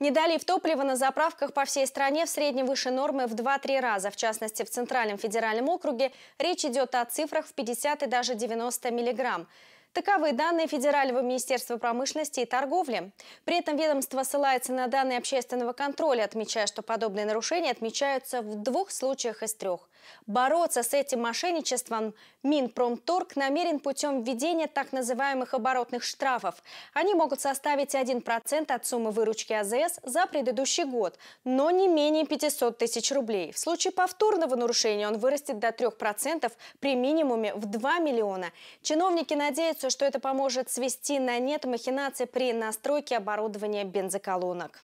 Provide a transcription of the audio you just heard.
Недолив топлива на заправках по всей стране в среднем выше нормы в 2-3 раза. В частности, в Центральном федеральном округе речь идет о цифрах в 50 и даже 90 миллиграмм. Таковы данные Федерального министерства промышленности и торговли. При этом ведомство ссылается на данные общественного контроля, отмечая, что подобные нарушения отмечаются в двух случаях из трех – Бороться с этим мошенничеством Минпромторг намерен путем введения так называемых оборотных штрафов. Они могут составить 1% от суммы выручки АЗС за предыдущий год, но не менее 500 тысяч рублей. В случае повторного нарушения он вырастет до 3% при минимуме в 2 миллиона. Чиновники надеются, что это поможет свести на нет махинации при настройке оборудования бензоколонок.